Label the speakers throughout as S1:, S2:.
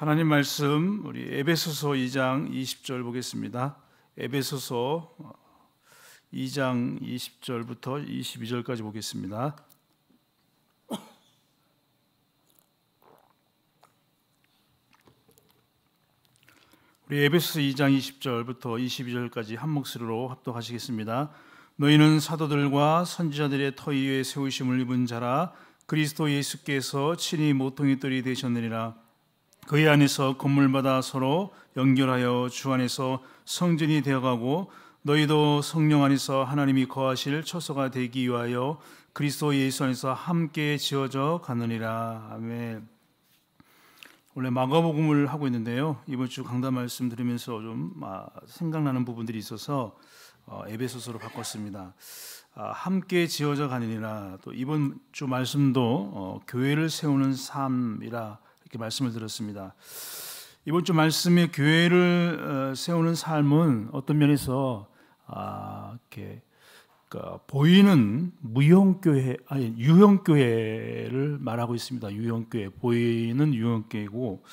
S1: 하나님 말씀 우리 에베소서 2장 20절 보겠습니다. 에베소서 2장 20절부터 22절까지 보겠습니다. 우리 에베소서 2장 20절부터 22절까지 한 목소리로 합독하시겠습니다. 너희는 사도들과 선지자들의 터위 에 세우심을 입은 자라 그리스도 예수께서 친히 모퉁이 뜰이 되셨느니라 그의 안에서 건물마다 서로 연결하여 주 안에서 성전이 되어가고 너희도 성령 안에서 하나님이 거하실 처소가 되기 위하여 그리스도 예수 안에서 함께 지어져 가느니라 아멘. 원래 마가복음을 하고 있는데요. 이번 주 강단 말씀 들으면서 좀 아, 생각나는 부분들이 있어서 어, 에베소서로 바꿨습니다. 아, 함께 지어져 가느니라 또 이번 주 말씀도 어, 교회를 세우는 삶이라 이렇게 말씀을 들었습니다. 이번 주 말씀에 교회를 어, 세우는 삶은 어떤 면에서 아, 이렇게 그러니까 보이는 무형교회 아니 유형교회를 말하고 있습니다. 유형교회 보이는 유형교회고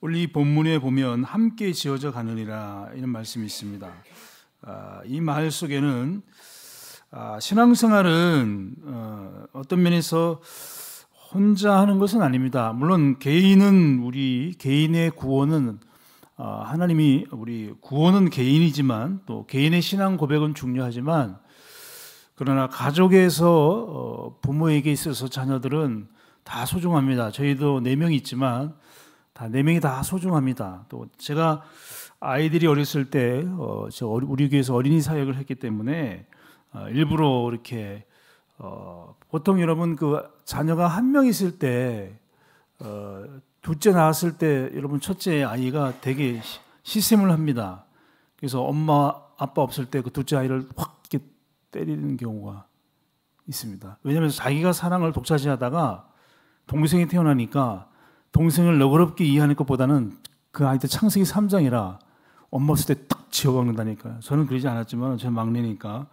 S1: 원래 본문에 보면 함께 지어져 가느니라 이런 말씀이 있습니다. 아, 이말 속에는 아, 신앙생활은 어, 어떤 면에서 혼자 하는 것은 아닙니다. 물론 개인은 우리 개인의 구원은 어, 하나님이 우리 구원은 개인이지만 또 개인의 신앙 고백은 중요하지만 그러나 가족에서 어, 부모에게 있어서 자녀들은 다 소중합니다. 저희도 네명 있지만 다 네 명이 다 소중합니다. 또 제가 아이들이 어렸을 때 어, 우리 교회에서 어린이 사역을 했기 때문에 일부러 이렇게 어, 보통 여러분 그 자녀가 한 명 있을 때 어, 둘째 낳았을 때 여러분 첫째 아이가 되게 시샘을 합니다. 그래서 엄마 아빠 없을 때 그 둘째 아이를 확 이렇게 때리는 경우가 있습니다. 왜냐하면 자기가 사랑을 독차지하다가 동생이 태어나니까 동생을 너그럽게 이해하는 것보다는 그 아이한테 창세기 3장이라 엄마 없을 때딱지워먹는다니까요 저는 그러지 않았지만 제 막내니까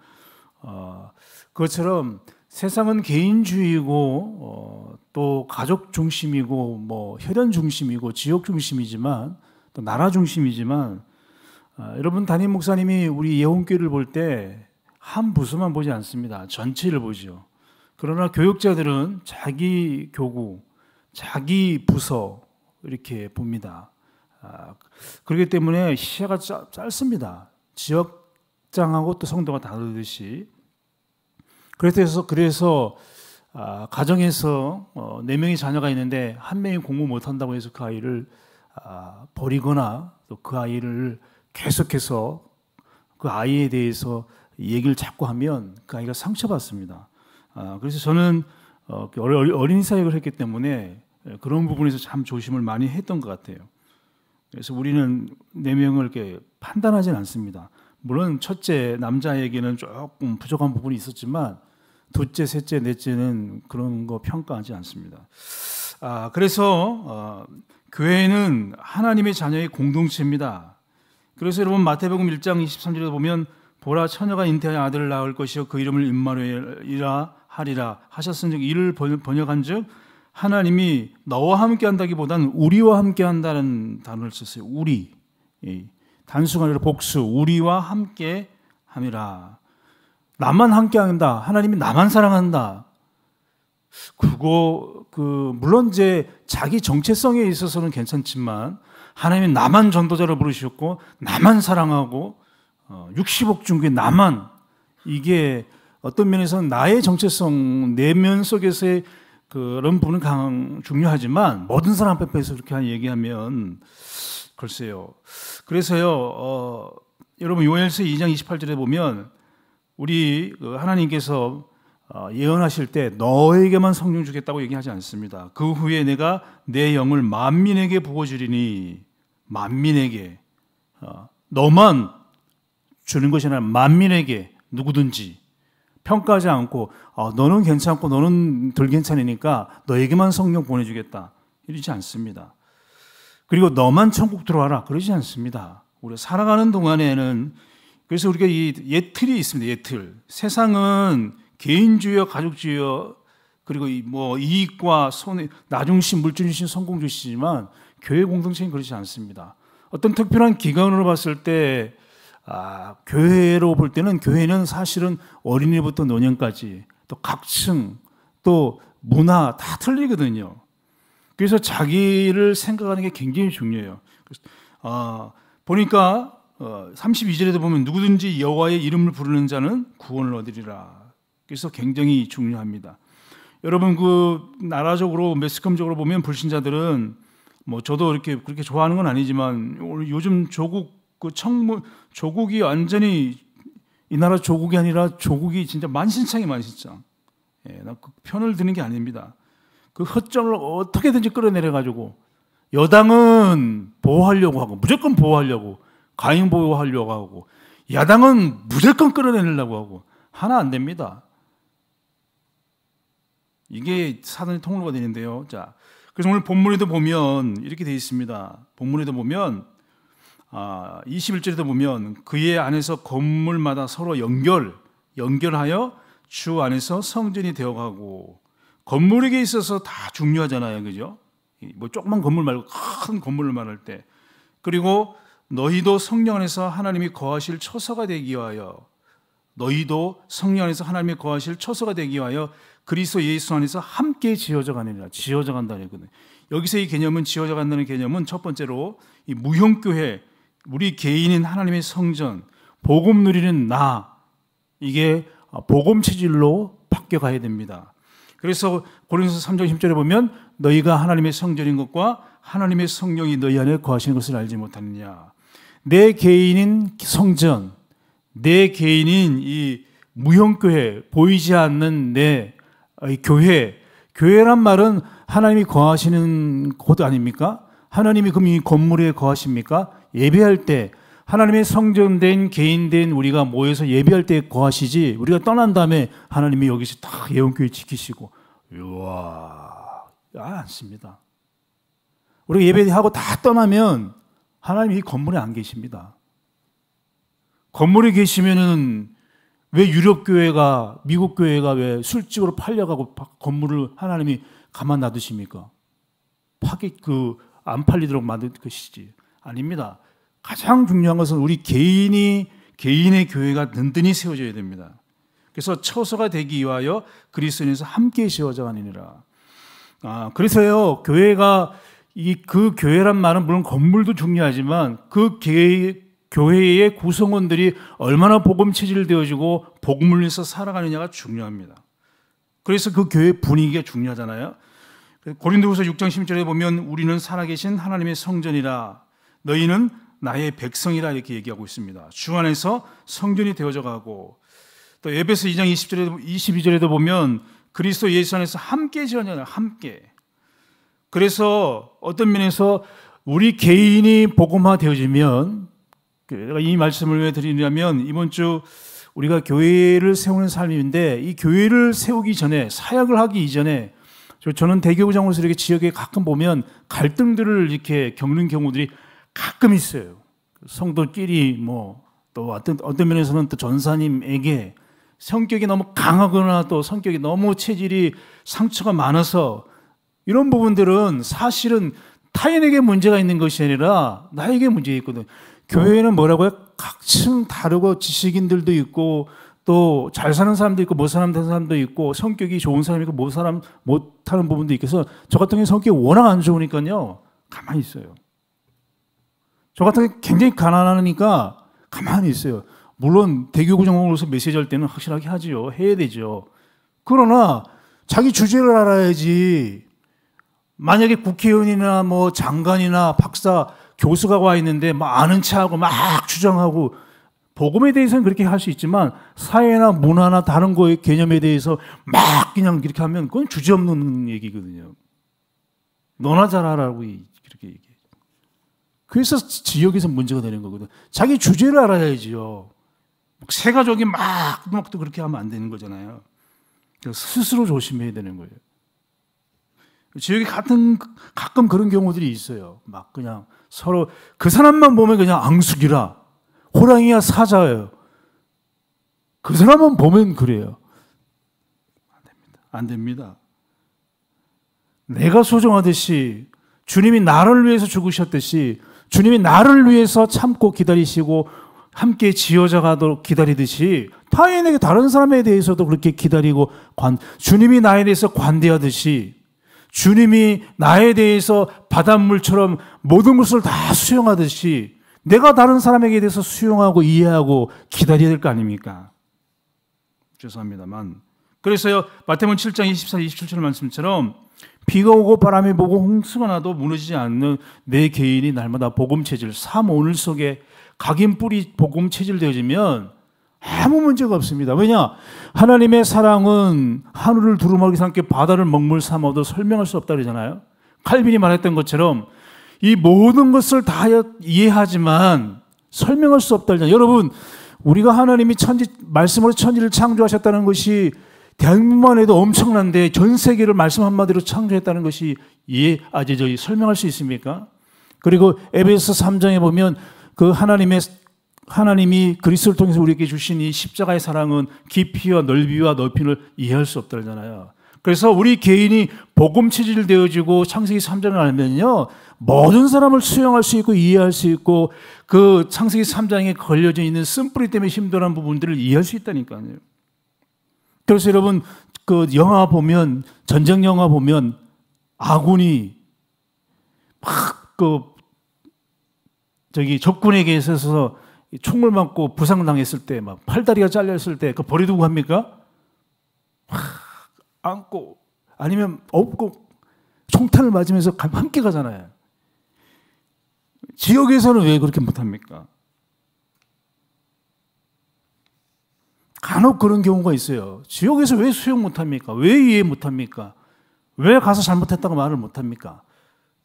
S1: 어, 그것처럼 세상은 개인주의고 어, 또 가족 중심이고 뭐 혈연 중심이고 지역 중심이지만 또 나라 중심이지만 어, 여러분 담임 목사님이 우리 예원교회를볼 때 한 부서만 보지 않습니다. 전체를 보죠. 그러나 교육자들은 자기 교구, 자기 부서 이렇게 봅니다. 아, 그렇기 때문에 시야가 짧, 습니다 지역 직장하고 또 성도가 다르듯이 그래서 그래서 아, 가정에서 어, 네 명의 자녀가 있는데 한 명이 공부 못 한다고 해서 그 아이를 아, 버리거나 또 그 아이를 계속해서 그 아이에 대해서 얘기를 자꾸 하면 그 아이가 상처받습니다. 아, 그래서 저는 어, 어린이 사역을 했기 때문에 예, 그런 부분에서 참 조심을 많이 했던 것 같아요. 그래서 우리는 네 명을 이렇게 판단하진 않습니다. 물론 첫째 남자에게는 조금 부족한 부분이 있었지만 둘째, 셋째, 넷째는 그런 거 평가하지 않습니다. 아, 그래서 어, 교회는 하나님의 자녀의 공동체입니다. 그래서 여러분 마태복음 1장 23절에 보면 보라 처녀가 잉태한 아들을 낳을 것이요 그 이름을 임마누엘이라 하리라 하셨은즉 이를 번역한즉 하나님이 너와 함께 한다기보다는 우리와 함께 한다는 단어를 썼어요. 우리. 예. 단순가아니 복수 우리와 함께 함이라. 나만 함께 한다. 하나님이 나만 사랑한다. 그거 그 물론 이제 자기 정체성에 있어서는 괜찮지만 하나님이 나만 전도자를 부르셨고 나만 사랑하고 60억 어, 중에 나만 이게 어떤 면에서는 나의 정체성 내면 속에서의 그런 부분은 강 중요하지만 모든 사람 앞에서 그렇게 얘기하면 글쎄요. 그래서요, 어, 여러분 요엘서 2장 28절에 보면 우리 그 하나님께서 어, 예언하실 때 너에게만 성령 주겠다고 얘기하지 않습니다. 그 후에 내가 내 영을 만민에게 부어주리니 만민에게 어, 너만 주는 것이 아니라 만민에게 누구든지 평가하지 않고 어, 너는 괜찮고 너는 덜 괜찮으니까 너에게만 성령 보내주겠다 이러지 않습니다. 그리고 너만 천국 들어와라 그러지 않습니다. 우리 살아가는 동안에는 그래서 우리가 이 예틀이 있습니다. 예틀. 세상은 개인주의와 가족주의와 그리고 뭐 이익과 손해, 나중심, 물주주심, 성공주시지만 교회 공동체는 그렇지 않습니다. 어떤 특별한 기관으로 봤을 때 아, 교회로 볼 때는 교회는 사실은 어린이부터 노년까지 또 각층 또 문화 다 틀리거든요. 그래서 자기를 생각하는 게 굉장히 중요해요. 아, 보니까 32절에도 어, 보면 누구든지 여호와의 이름을 부르는 자는 구원을 얻으리라. 그래서 굉장히 중요합니다. 여러분 그 나라적으로 매스컴적으로 보면 불신자들은 뭐 저도 이렇게 그렇게 좋아하는 건 아니지만 요즘 조국 그 청문 조국이 완전히 이 나라 조국이 아니라 조국이 진짜 만신창이 만신창. 예, 나그 편을 드는 게 아닙니다. 그 허점을 어떻게든지 끌어내려 가지고 여당은 보호하려고 하고 무조건 보호하려고 가잉 보호하려고 하고 야당은 무조건 끌어내려고 하고 하나 안 됩니다. 이게 사단의 통로가 되는데요. 자, 그래서 오늘 본문에도 보면 이렇게 되어 있습니다. 본문에도 보면 아, 21절에도 보면 그의 안에서 건물마다 서로 연결 연결하여 주 안에서 성전이 되어가고 건물에게 있어서 다 중요하잖아요. 그죠? 뭐 조그만 건물 말고 큰 건물을 말할 때. 그리고 너희도 성령 안에서 하나님이 거하실 처소가 되기 위하여 너희도 성령 안에서 하나님이 거하실 처소가 되기 위하여 그리스도 예수 안에서 함께 지어져 가느니라. 지어져 간다는 거든요 여기서 이 개념은 지어져 간다는 개념은 첫 번째로 이 무형교회 우리 개인인 하나님의 성전 복음 누리는 나 이게 복음 체질로 바뀌어 가야 됩니다. 그래서 고린도서 3장 10절에 보면 너희가 하나님의 성전인 것과 하나님의 성령이 너희 안에 거하시는 것을 알지 못하느냐. 내 개인인 성전, 내 개인인 이 무형교회, 보이지 않는 내 교회, 교회란 말은 하나님이 거하시는 곳 아닙니까? 하나님이 그럼 이 건물에 거하십니까? 예배할 때 하나님의 성전된 개인된 우리가 모여서 예배할 때 거하시지 우리가 떠난 다음에 하나님이 여기서 딱 예언교회 지키시고 우와 아, 않습니다. 우리가 예배하고 다 떠나면 하나님이 이 건물에 안 계십니다. 건물에 계시면은 왜 유럽 교회가 미국 교회가 왜 술집으로 팔려가고 건물을 하나님이 가만 놔두십니까? 파기 그안 팔리도록 만든 것지 아닙니다. 가장 중요한 것은 우리 개인이 개인의 교회가 든든히 세워져야 됩니다. 그래서 처소가 되기 위하여 그리스도에서 함께 세워져 가니라. 느 아, 그래서요. 교회가 이 그 교회란 말은 물론 건물도 중요하지만 그 개, 교회의 구성원들이 얼마나 복음 체질되어지고 복음을 위해서 살아가느냐가 중요합니다. 그래서 그 교회 분위기가 중요하잖아요. 고린도후서 6장 10절에 보면 우리는 살아계신 하나님의 성전이라 너희는 나의 백성이라 이렇게 얘기하고 있습니다. 주 안에서 성전이 되어져 가고 또 에베소 2장 20절에도 22절에도 보면 그리스도 예수 안에서 함께 지어내 함께. 그래서 어떤 면에서 우리 개인이 복음화 되어지면 그 내가 이 말씀을 왜 드리냐면 이번 주 우리가 교회를 세우는 삶인데 이 교회를 세우기 전에 사역을 하기 이전에 저는 대교부장으로서 이렇게 지역에 가끔 보면 갈등들을 이렇게 겪는 경우들이 가끔 있어요. 성도끼리 뭐 또 어떤 어떤 면에서는 또 전사님에게 성격이 너무 강하거나 또 성격이 너무 체질이 상처가 많아서 이런 부분들은 사실은 타인에게 문제가 있는 것이 아니라 나에게 문제 있거든. 교회는 뭐라고요? 각층 다르고 지식인들도 있고 또 잘 사는 사람도 있고 못 사는 사람도 있고 성격이 좋은 사람이 있고 못 사람 못하는 부분도 있어서 저 같은 경우 성격이 워낙 안 좋으니까요 가만히 있어요. 저 같은 게 굉장히 가난하니까 가만히 있어요. 물론 대교구 정공으로서 메시지 할 때는 확실하게 하지요. 해야 되죠. 그러나 자기 주제를 알아야지. 만약에 국회의원이나 뭐 장관이나 박사, 교수가 와 있는데 막 아는 체하고 막 주장하고 복음에 대해서는 그렇게 할 수 있지만 사회나 문화나 다른 거의 개념에 대해서 막 그냥 이렇게 하면 그건 주제 없는 얘기거든요. 너나 잘하라고 그래서 지역에서 문제가 되는 거거든. 자기 주제를 알아야지요. 세 가족이 막, 막또 그렇게 하면 안 되는 거잖아요. 스스로 조심해야 되는 거예요. 지역에 같은, 가끔 그런 경우들이 있어요. 막 그냥 서로, 그 사람만 보면 그냥 앙숙이라. 호랑이야 사자예요. 그 사람만 보면 그래요. 안 됩니다. 안 됩니다. 내가 소중하듯이 주님이 나를 위해서 죽으셨듯이 주님이 나를 위해서 참고 기다리시고 함께 지어져 가도록 기다리듯이 타인에게 다른 사람에 대해서도 그렇게 기다리고 관, 주님이 나에 대해서 관대하듯이 주님이 나에 대해서 바닷물처럼 모든 것을 다 수용하듯이 내가 다른 사람에게 대해서 수용하고 이해하고 기다려야 될 거 아닙니까? 죄송합니다만. 그래서요, 마태복 7장 24, 27절 말씀처럼 비가 오고 바람이 보고 홍수가 나도 무너지지 않는 내 개인이 날마다 복음 체질 삶 오늘 속에 각인 뿌리 복음 체질 되어지면 아무 문제가 없습니다. 왜냐? 하나님의 사랑은 하늘을 두루마기 삼게 바다를 먹물 삼아도 설명할 수 없다 그러잖아요. 칼빈이 말했던 것처럼 이 모든 것을 다 이해하지만 설명할 수 없다 그러잖아요. 여러분, 우리가 하나님이 천지 말씀으로 천지를 창조하셨다는 것이 대한민만 해도 엄청난데 전 세계를 말씀 한마디로 창조했다는 것이 이해, 아, 저, 저, 설명할 수 있습니까? 그리고 에베소 3장에 보면 그 하나님의 하나님이 그리스도를 통해서 우리에게 주신 이 십자가의 사랑은 깊이와 넓이와 넓이를 이해할 수 없다잖아요. 그래서 우리 개인이 복음 체질 되어지고 창세기 3장을 알면요. 모든 사람을 수용할 수 있고 이해할 수 있고 그 창세기 3장에 걸려져 있는 쓴뿌리 때문에 힘들어하는 부분들을 이해할 수 있다니까요. 그래서 여러분 그 영화 보면 전쟁 영화 보면 아군이 막 그 저기 적군에게 있어서 총을 맞고 부상당했을 때 막 팔다리가 잘렸을 때 그 버리두고 합니까? 막 안고 아니면 업고 총탄을 맞으면서 함께 가잖아요. 지역에서는 왜 그렇게 못합니까? 간혹 그런 경우가 있어요. 지옥에서 왜 수용 못합니까? 왜 이해 못합니까? 왜 가서 잘못했다고 말을 못합니까?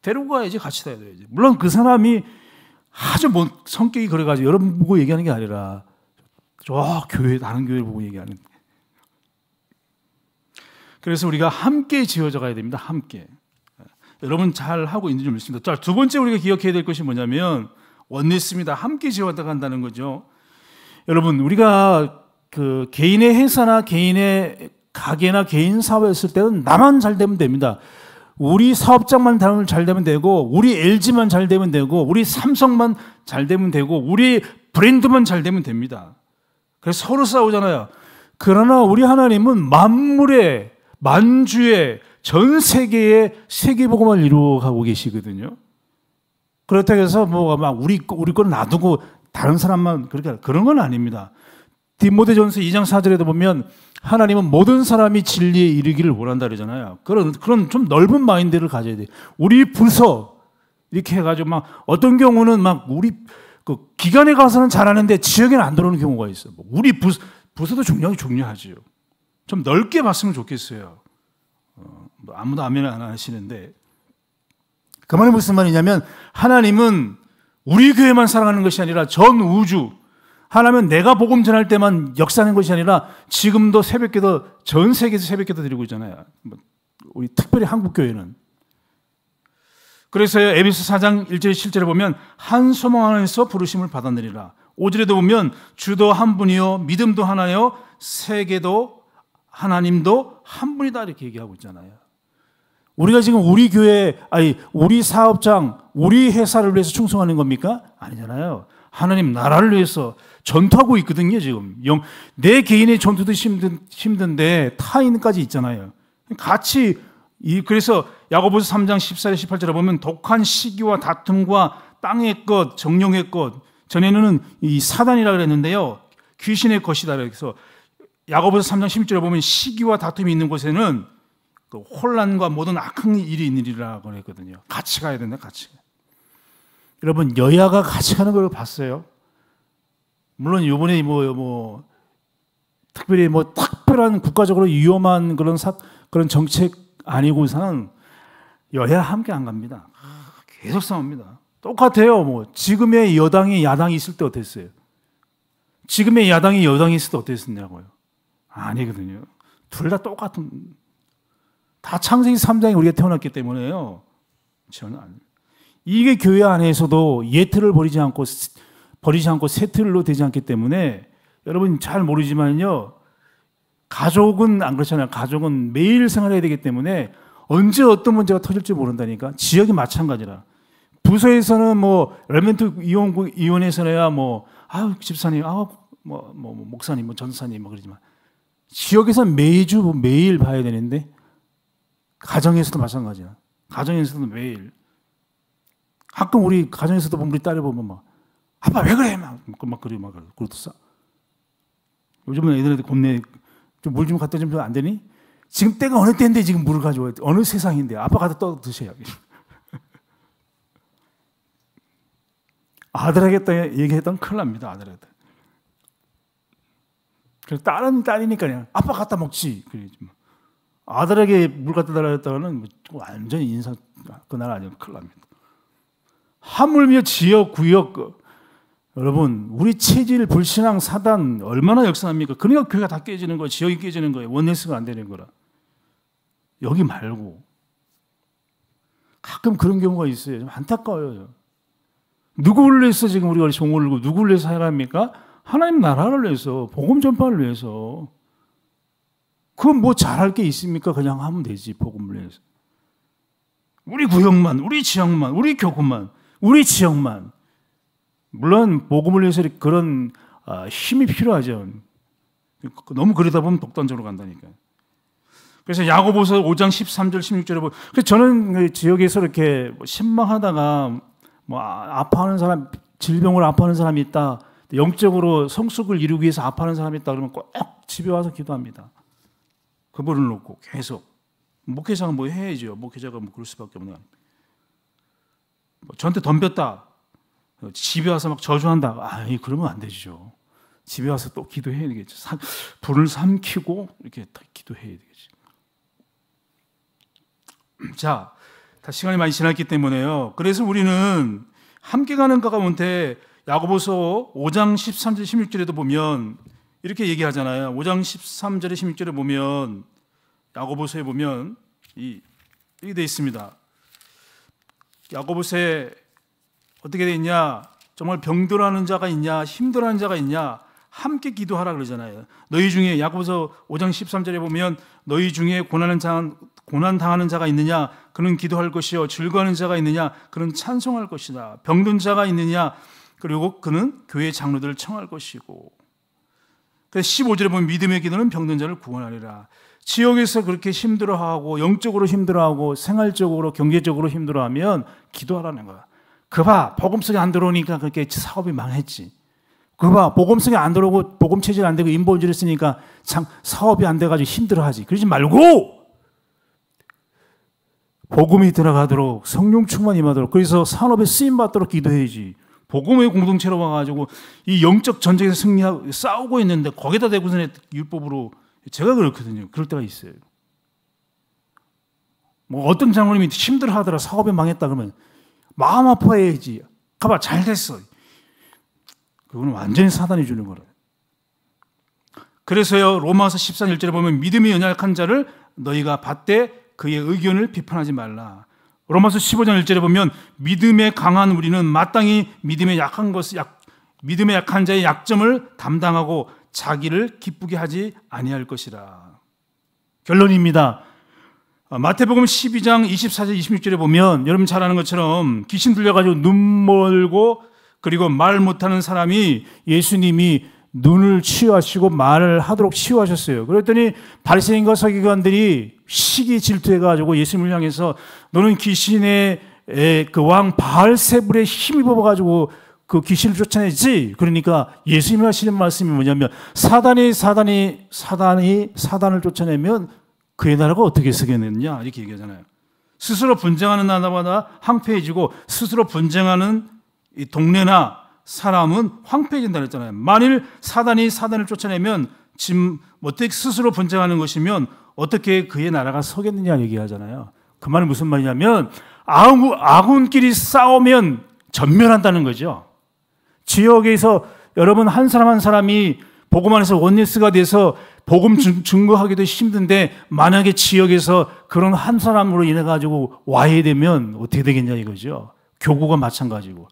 S1: 데리고 가야지 같이 다녀야지. 물론 그 사람이 아주 뭐 성격이 그래가지고 여러분 보고 얘기하는 게 아니라 저 교회 다른 교회를 보고 얘기하는 그래서 우리가 함께 지어져 가야 됩니다. 함께. 여러분 잘 하고 있는지 모르겠습니다. 자, 두 번째 우리가 기억해야 될 것이 뭐냐면 원리스입니다. 함께 지어다 간다는 거죠. 여러분 우리가 그 개인의 회사나 개인의 가게나 개인 사업을 했을 때는 나만 잘 되면 됩니다. 우리 사업장만 잘 되면 되고, 우리 LG만 잘 되면 되고, 우리 삼성만 잘 되면 되고, 우리 브랜드만 잘 되면 됩니다. 그래서 서로 싸우잖아요. 그러나 우리 하나님은 만물의, 만주의, 전 세계의 세계복음을 이루어가고 계시거든요. 그렇다고 해서 뭐막 우리, 우리 걸 놔두고 다른 사람만, 그러니 그런 건 아닙니다. 디모데전서 2장 4절에도 보면 하나님은 모든 사람이 진리에 이르기를 원한다 그러잖아요. 그런 그런 좀 넓은 마인드를 가져야 돼. 우리 부서 이렇게 해가지고 막 어떤 경우는 막 우리 그 기관에 가서는 잘하는데 지역에는 안 들어오는 경우가 있어. 뭐 우리 부서 부서도 중요하 중요하지요. 좀 넓게 봤으면 좋겠어요. 어, 뭐 아무도 아멘을 안 하시는데 그 말이 무슨 말이냐면 하나님은 우리 교회만 사랑하는 것이 아니라 전 우주 하나면 내가 복음 전할 때만 역사하는 것이 아니라 지금도 새벽기도 전 세계에서 새벽기도 드리고 있잖아요. 뭐, 우리 특별히 한국 교회는 그래서 에베소 4장 1절 실제로 보면 한 소망 안에서 부르심을 받아내리라. 5절에도 보면 주도 한 분이요 믿음도 하나요 세계도 하나님도 한 분이다 이렇게 얘기하고 있잖아요. 우리가 지금 우리 교회 아니 우리 사업장 우리 회사를 위해서 충성하는 겁니까? 아니잖아요. 하나님 나라를 위해서 전투하고 있거든요, 지금. 영, 내 개인의 전투도 힘든, 힘든데 타인까지 있잖아요. 같이, 이, 그래서 야고보서 3장 14절, 18절에 보면 독한 시기와 다툼과 땅의 것, 정령의 것, 전에는 이 사단이라 그랬는데요. 귀신의 것이다. 그래서 야고보서 3장 16절에 보면 시기와 다툼이 있는 곳에는 그 혼란과 모든 악한 일이 있는 일이라고 그랬거든요. 같이 가야 된다, 같이. 여러분, 여야가 같이 가는 걸 봤어요. 물론 이번에 뭐, 뭐, 특별히 뭐 특별한 국가적으로 위험한 그런 사, 그런 정책 아니고서는 여야 함께 안 갑니다. 계속 싸웁니다. 똑같아요. 뭐 지금의 여당이 야당이 있을 때 어땠어요? 지금의 야당이 여당이 있을 때 어땠었냐고요? 아니거든요. 둘 다 똑같은 다 창세기 3장에 우리가 태어났기 때문에요. 저는 아니 이게 교회 안에서도 예틀을 버리지 않고 버리지 않고 세 틀로 되지 않기 때문에 여러분 잘 모르지만요. 가족은 안 그렇잖아요. 가족은 매일 생활해야 되기 때문에 언제 어떤 문제가 터질지 모른다니까. 지역이 마찬가지라. 부서에서는 뭐 엘멘트 이혼 이혼에서야 뭐 아우 집사님 아우 뭐, 뭐, 뭐 목사님 뭐 전사님 뭐 그러지만 지역에서 매주 매일 봐야 되는데 가정에서도 마찬가지야. 가정에서도 매일 가끔 우리 가정에서도 보면 우리 딸이 보면 막 아빠 왜 그래? 막, 그 막 그래, 막 그러더싸. 요즘은 애들한테 겁내, 좀물좀 좀 갖다 주면 안 되니? 지금 때가 어느 때인데 지금 물을 가져와야 돼. 어느 세상인데 아빠 갖다 떠 드셔야 돼. 아들에게 얘기했던 큰일 납니다, 아들에게. 그래서 딸은 딸이니까 그냥 아빠 갖다 먹지. 그러지 뭐. 아들에게 물 갖다 달라 했다가는 뭐 완전히 인사, 그날 아니면 큰일 납니다. 하물며 지역, 구역, 여러분, 우리 체질, 불신앙, 사단 얼마나 역사합니까? 그러니까 교회가 다 깨지는 거예요. 지역이 깨지는 거예요. 원리스가 안 되는 거라. 여기 말고. 가끔 그런 경우가 있어요. 좀 안타까워요. 누구를 위해서 지금 우리가 종을 고 누구를 위해서 하랍니까? 하나님 나라를 위해서, 복음 전파를 위해서. 그건 뭐 잘할 게 있습니까? 그냥 하면 되지, 복음을 위해서. 우리 구역만, 우리 지역만, 우리 교구만, 우리 지역만. 물론 복음을 위해서 그런 아, 힘이 필요하죠. 너무 그러다 보면 독단적으로 간다니까 그래서 야고보서 5장 13절 16절에 보그 저는 그 지역에서 이렇게 뭐 신망하다가 뭐 아, 아파하는 사람 질병으 아파하는 사람이 있다. 영적으로 성숙을 이루기 위해서 아파하는 사람이 있다 그러면 꼭 집에 와서 기도합니다. 그분을 놓고 계속 목회자가 뭐 해야죠. 목회자가 뭐 그럴 수밖에 없는 거 뭐 저한테 덤볐다. 집에 와서 막 저주한다. 아, 니 그러면 안 되죠. 집에 와서 또 기도해야 되겠죠. 불을 삼키고 이렇게 기도해야 되겠죠. 자, 다 시간이 많이 지났기 때문에요. 그래서 우리는 함께 가는 가가 뭔데 야고보서 5장 13절 16절에도 보면 이렇게 얘기하잖아요. 5장 13절에 16절에 보면 야고보서에 보면 이 이게 돼 있습니다. 야고보서에 어떻게 돼 있냐? 정말 병들어하는 자가 있냐? 힘들어하는 자가 있냐? 함께 기도하라 그러잖아요. 너희 중에 야고보서 5장 13절에 보면 너희 중에 고난을 당한 고난 당하는 자가 있느냐? 그는 기도할 것이요 즐거워하는 자가 있느냐? 그는 찬송할 것이다. 병든 자가 있느냐? 그리고 그는 교회 장로들을 청할 것이고. 그래서 15절에 보면 믿음의 기도는 병든 자를 구원하리라. 지역에서 그렇게 힘들어하고 영적으로 힘들어하고 생활적으로 경제적으로 힘들어하면 기도하라는 거야. 그봐 복음 속에 안 들어오니까 그렇게 사업이 망했지. 그봐 복음 속에 안 들어오고 복음 체질 안 되고 인본질를 쓰니까 참 사업이 안 돼가지고 힘들어하지. 그러지 말고 복음이 들어가도록 성령 충만 임하도록 그래서 산업에 쓰임 받도록 기도해야지. 복음의 공동체로 와가지고 이 영적 전쟁에서 승리하고 싸우고 있는데 거기다 대구선의 율법으로 제가 그렇거든요. 그럴 때가 있어요. 뭐 어떤 장로님이 힘들어하더라 사업에 망했다 그러면 마음 아파해야지. 가봐, 잘 됐어. 그거는 완전히 사단이 주는 거라. 그래서요, 로마서 1 3 1절에 보면 믿음이 연약한 자를 너희가 받되 그의 의견을 비판하지 말라. 로마서 15장 1절에 보면 믿음에 강한 우리는 마땅히 믿음에 약한 것, 약, 믿음에 약한 자의 약점을 담당하고 자기를 기쁘게 하지 아니할 것이라. 결론입니다. 아, 마태복음 12장 24절 26절에 보면 여러분 잘 아는 것처럼 귀신 들려가지고 눈 멀고 그리고 말 못하는 사람이 예수님이 눈을 치유하시고 말을 하도록 치유하셨어요. 그랬더니 발리인과 서기관들이 시기 질투해가지고 예수님을 향해서 너는 귀신의 그 왕바알세불에 힘입어가지고 그 귀신을 쫓아내지. 그러니까 예수님이 하시는 말씀이 뭐냐면 사단이 사단이 사단이 사단을 쫓아내면 그의 나라가 어떻게 쓰겠느냐 이렇게 얘기하잖아요. 스스로 분쟁하는 나라마다 황폐해지고 스스로 분쟁하는 동네나 사람은 황폐해진다 그잖아요 만일 사단이 사단을 쫓아내면 짐 어떻게 스스로 분쟁하는 것이면 어떻게 그의 나라가 서겠느냐 얘기하잖아요. 그 말은 무슨 말이냐면 아군, 아군끼리 싸우면 전멸한다는 거죠. 지역에서 여러분 한 사람 한 사람이 보고만 해서 원리스가 돼서 복음 증거하기도 힘든데 만약에 지역에서 그런 한 사람으로 인해 가지고 와해 되면 어떻게 되겠냐 이거죠. 교구가 마찬가지고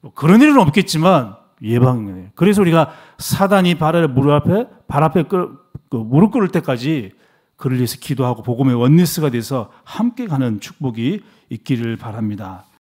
S1: 뭐 그런 일은 없겠지만 예방이에요. 그래서 우리가 사단이 발을 무릎 앞에 발 앞에 끌, 그 무릎 꿇을 때까지 그를 위해서 기도하고 복음의 원리스가 돼서 함께 가는 축복이 있기를 바랍니다.